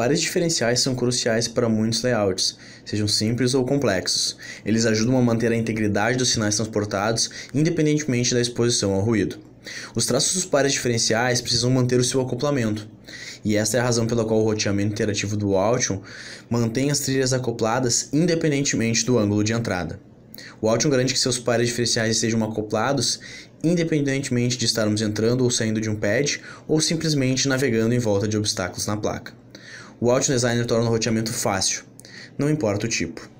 Pares diferenciais são cruciais para muitos layouts, sejam simples ou complexos. Eles ajudam a manter a integridade dos sinais transportados, independentemente da exposição ao ruído. Os traços dos pares diferenciais precisam manter o seu acoplamento, e esta é a razão pela qual o roteamento interativo do Altium mantém as trilhas acopladas independentemente do ângulo de entrada. O Altium garante que seus pares diferenciais sejam acoplados independentemente de estarmos entrando ou saindo de um pad ou simplesmente navegando em volta de obstáculos na placa o Out Designer torna o roteamento fácil, não importa o tipo.